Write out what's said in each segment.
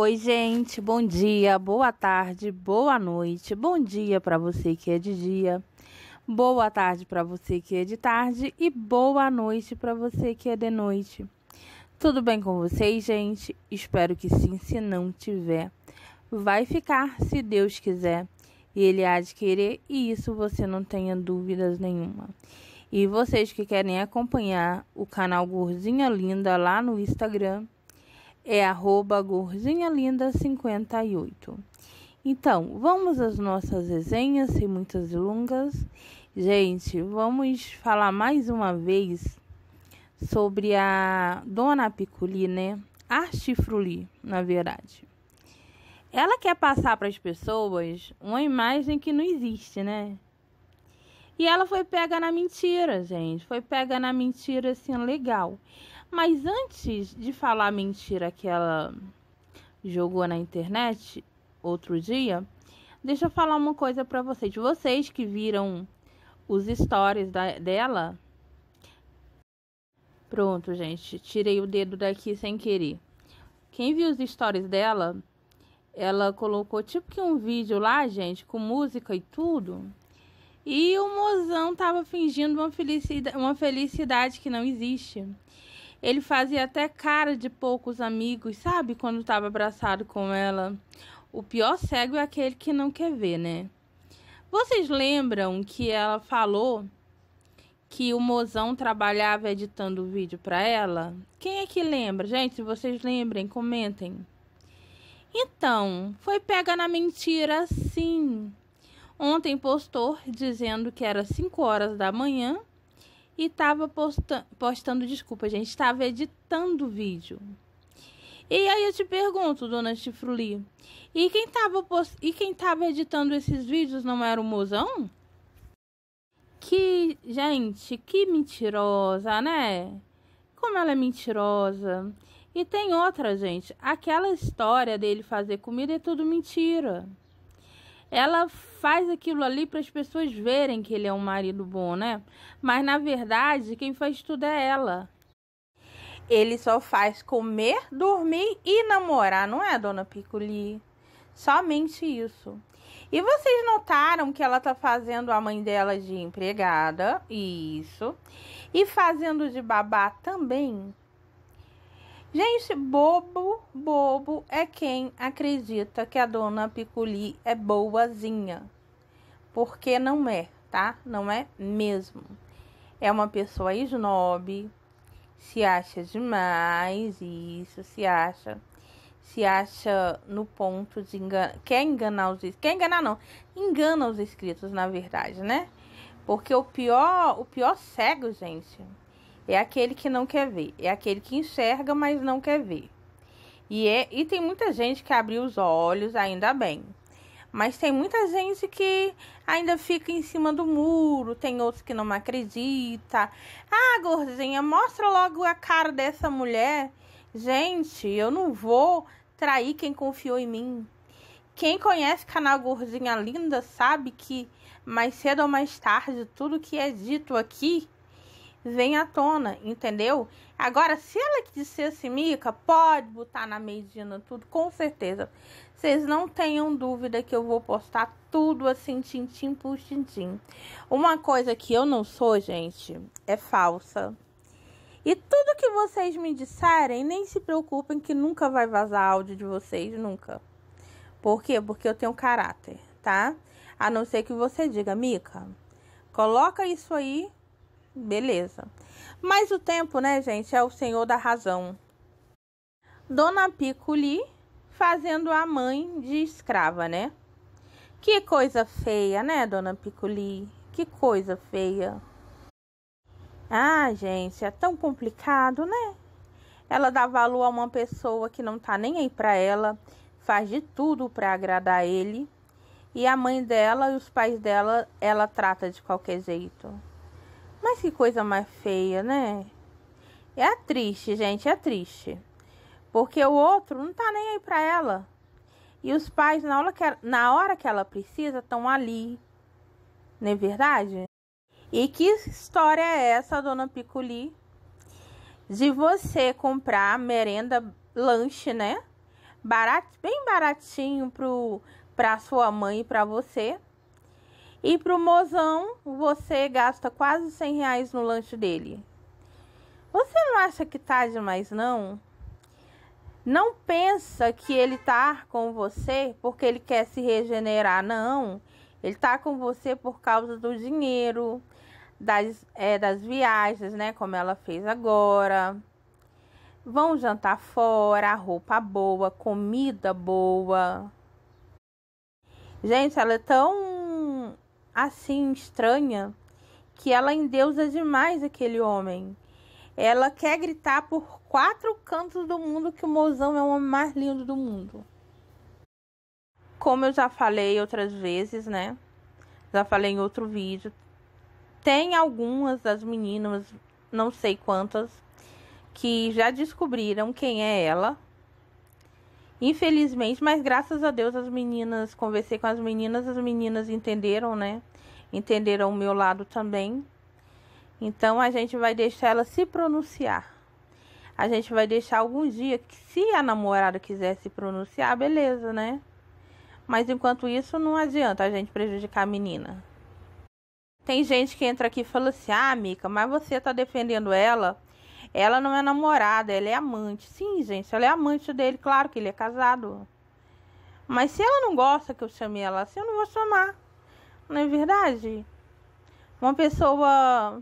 Oi, gente, bom dia, boa tarde, boa noite. Bom dia para você que é de dia, boa tarde para você que é de tarde e boa noite para você que é de noite. Tudo bem com vocês, gente? Espero que sim, se não tiver. Vai ficar se Deus quiser. E Ele há de querer, e isso você não tenha dúvidas nenhuma. E vocês que querem acompanhar o canal Gorzinha Linda lá no Instagram, é arroba gordinhalinda58. Então, vamos às nossas resenhas, sem muitas longas. Gente, vamos falar mais uma vez sobre a Dona Piculi, né? Chifruli, na verdade. Ela quer passar para as pessoas uma imagem que não existe, né? E ela foi pega na mentira, gente. Foi pega na mentira, assim, legal. Mas antes de falar a mentira que ela jogou na internet outro dia, deixa eu falar uma coisa para vocês. Vocês que viram os stories da, dela. Pronto, gente, tirei o dedo daqui sem querer. Quem viu os stories dela, ela colocou tipo que um vídeo lá, gente, com música e tudo. E o mozão tava fingindo uma felicidade, uma felicidade que não existe. Ele fazia até cara de poucos amigos, sabe? Quando estava abraçado com ela. O pior cego é aquele que não quer ver, né? Vocês lembram que ela falou que o mozão trabalhava editando o vídeo para ela? Quem é que lembra? Gente, se vocês lembrem, comentem. Então, foi pega na mentira sim. Ontem postou dizendo que era 5 horas da manhã e estava posta postando, desculpa, gente, estava editando o vídeo. E aí eu te pergunto, dona Chifruli, e quem estava e quem tava editando esses vídeos não era o mozão? Que, gente, que mentirosa, né? Como ela é mentirosa. E tem outra, gente. Aquela história dele fazer comida é tudo mentira ela faz aquilo ali para as pessoas verem que ele é um marido bom, né? Mas na verdade, quem faz tudo é ela. Ele só faz comer, dormir e namorar, não é, dona Piculi? Somente isso. E vocês notaram que ela tá fazendo a mãe dela de empregada, isso, e fazendo de babá também? Gente, bobo, bobo é quem acredita que a dona Piculi é boazinha. Porque não é, tá? Não é mesmo. É uma pessoa snob, se acha demais, isso, se acha. Se acha no ponto de enganar. Quer enganar os Quer enganar, não. Engana os inscritos, na verdade, né? Porque o pior, o pior cego, gente é aquele que não quer ver, é aquele que enxerga, mas não quer ver. E, é, e tem muita gente que abriu os olhos, ainda bem. Mas tem muita gente que ainda fica em cima do muro, tem outros que não acredita. Ah, gordinha, mostra logo a cara dessa mulher. Gente, eu não vou trair quem confiou em mim. Quem conhece canal Gordinha Linda sabe que mais cedo ou mais tarde tudo que é dito aqui vem à tona, entendeu? Agora, se ela dissesse, assim, Mica, pode botar na medina tudo, com certeza. Vocês não tenham dúvida que eu vou postar tudo assim, tintim por tintim. Uma coisa que eu não sou, gente, é falsa. E tudo que vocês me disserem, nem se preocupem que nunca vai vazar áudio de vocês, nunca. Por quê? Porque eu tenho caráter, tá? A não ser que você diga, Mica, coloca isso aí Beleza. Mas o tempo, né, gente, é o senhor da razão. Dona Piculi fazendo a mãe de escrava, né? Que coisa feia, né, Dona Piculi? Que coisa feia. Ah, gente, é tão complicado, né? Ela dá valor a uma pessoa que não tá nem aí pra ela, faz de tudo para agradar ele. E a mãe dela e os pais dela, ela trata de qualquer jeito. Mas que coisa mais feia, né? É a triste, gente, é triste. Porque o outro não tá nem aí pra ela. E os pais, na hora que ela, na hora que ela precisa, estão ali. Não é verdade? E que história é essa, dona Piculi? De você comprar merenda, lanche, né? Barato, bem baratinho pro, pra sua mãe e pra você. E pro mozão, você gasta quase 100 reais no lanche dele. Você não acha que tá demais, não? Não pensa que ele tá com você porque ele quer se regenerar, não. Ele tá com você por causa do dinheiro, das, é, das viagens, né? Como ela fez agora. Vão jantar fora, roupa boa, comida boa. Gente, ela é tão assim estranha que ela endeusa demais aquele homem. Ela quer gritar por quatro cantos do mundo que o mozão é o homem mais lindo do mundo. Como eu já falei outras vezes, né? Já falei em outro vídeo. Tem algumas das meninas, não sei quantas, que já descobriram quem é ela Infelizmente, mas graças a Deus as meninas, conversei com as meninas, as meninas entenderam, né? Entenderam o meu lado também. Então a gente vai deixar ela se pronunciar. A gente vai deixar algum dia que se a namorada quiser se pronunciar, beleza, né? Mas enquanto isso não adianta a gente prejudicar a menina. Tem gente que entra aqui e fala assim: "Ah, Mica, mas você tá defendendo ela ela não é namorada, ela é amante. Sim, gente, ela é amante dele, claro que ele é casado. Mas se ela não gosta que eu chame ela assim, eu não vou chamar. Não é verdade? Uma pessoa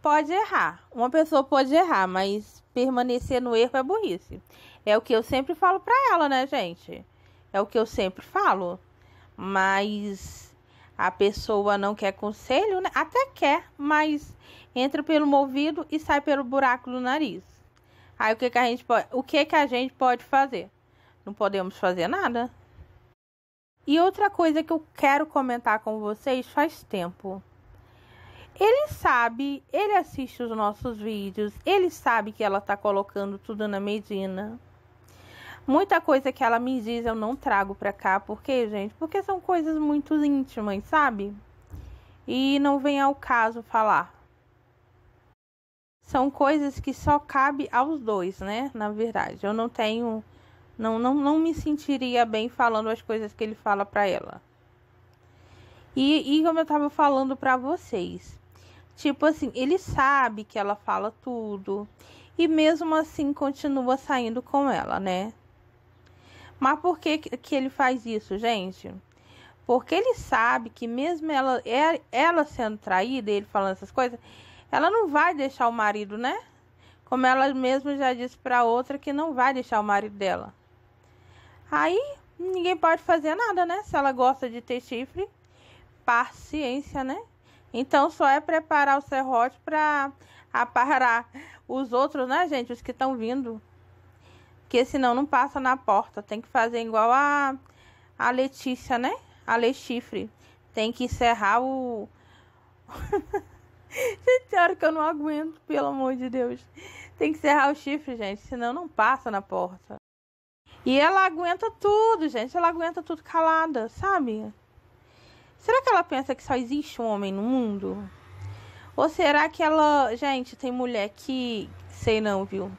pode errar. Uma pessoa pode errar, mas permanecer no erro é burrice. É o que eu sempre falo pra ela, né, gente? É o que eu sempre falo. Mas a pessoa não quer conselho, né? Até quer, mas entra pelo ouvido e sai pelo buraco do nariz. Aí o que, que a gente pode, o que, que a gente pode fazer? Não podemos fazer nada. E outra coisa que eu quero comentar com vocês faz tempo. Ele sabe, ele assiste os nossos vídeos, ele sabe que ela está colocando tudo na medina. Muita coisa que ela me diz eu não trago pra cá, porque, gente, porque são coisas muito íntimas, sabe? E não vem ao caso falar. São coisas que só cabe aos dois, né? Na verdade, eu não tenho não, não, não me sentiria bem falando as coisas que ele fala para ela. E, e como eu tava falando para vocês, tipo assim, ele sabe que ela fala tudo e mesmo assim continua saindo com ela, né? Mas por que, que ele faz isso, gente? Porque ele sabe que mesmo ela, é, ela sendo traída, ele falando essas coisas, ela não vai deixar o marido, né? Como ela mesma já disse para outra que não vai deixar o marido dela. Aí ninguém pode fazer nada, né? Se ela gosta de ter chifre, paciência, né? Então só é preparar o serrote para aparar os outros, né, gente? Os que estão vindo. Porque senão não passa na porta. Tem que fazer igual a, a Letícia, né? A Lechifre. Tem que encerrar o. gente, tem hora que eu não aguento, pelo amor de Deus. Tem que encerrar o chifre, gente. Senão não passa na porta. E ela aguenta tudo, gente. Ela aguenta tudo calada, sabe? Será que ela pensa que só existe um homem no mundo? Ou será que ela. Gente, tem mulher que. Sei não, viu?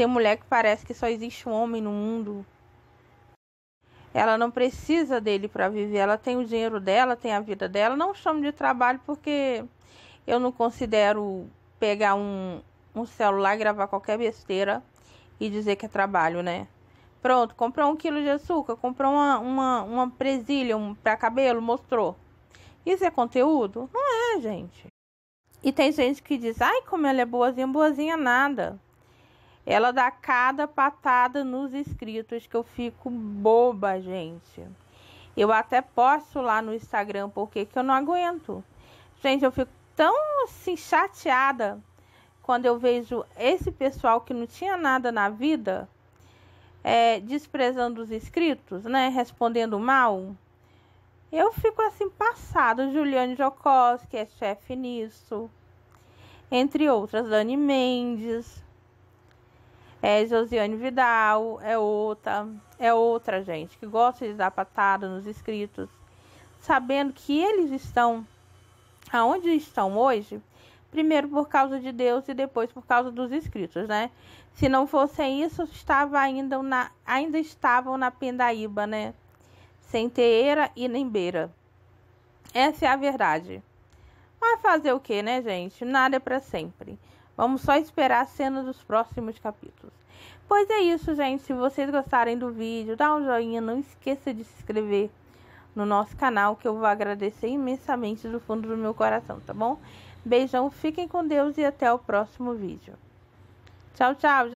Tem mulher que parece que só existe um homem no mundo. Ela não precisa dele para viver. Ela tem o dinheiro dela, tem a vida dela. Não chamo de trabalho porque eu não considero pegar um, um celular, gravar qualquer besteira e dizer que é trabalho, né? Pronto, comprou um quilo de açúcar, comprou uma, uma, uma presilha um, para cabelo, mostrou. Isso é conteúdo? Não é, gente. E tem gente que diz, ai, como ela é boazinha, boazinha nada. Ela dá cada patada nos inscritos que eu fico boba, gente. Eu até posto lá no Instagram porque que eu não aguento. Gente, eu fico tão assim chateada quando eu vejo esse pessoal que não tinha nada na vida é, desprezando os inscritos, né? Respondendo mal. Eu fico assim passada. Juliane Jocos, que é chefe nisso. Entre outras, Dani Mendes. É Josiane Vidal, é outra, é outra gente que gosta de dar patada nos inscritos, sabendo que eles estão aonde estão hoje, primeiro por causa de Deus e depois por causa dos inscritos, né? Se não fossem isso, estava ainda, na, ainda estavam na Pendaíba, né? Sem teeira e nem beira. Essa é a verdade. Mas fazer o que, né, gente? Nada é para sempre. Vamos só esperar a cena dos próximos capítulos. Pois é isso, gente. Se vocês gostarem do vídeo, dá um joinha. Não esqueça de se inscrever no nosso canal, que eu vou agradecer imensamente do fundo do meu coração, tá bom? Beijão, fiquem com Deus e até o próximo vídeo. Tchau, tchau!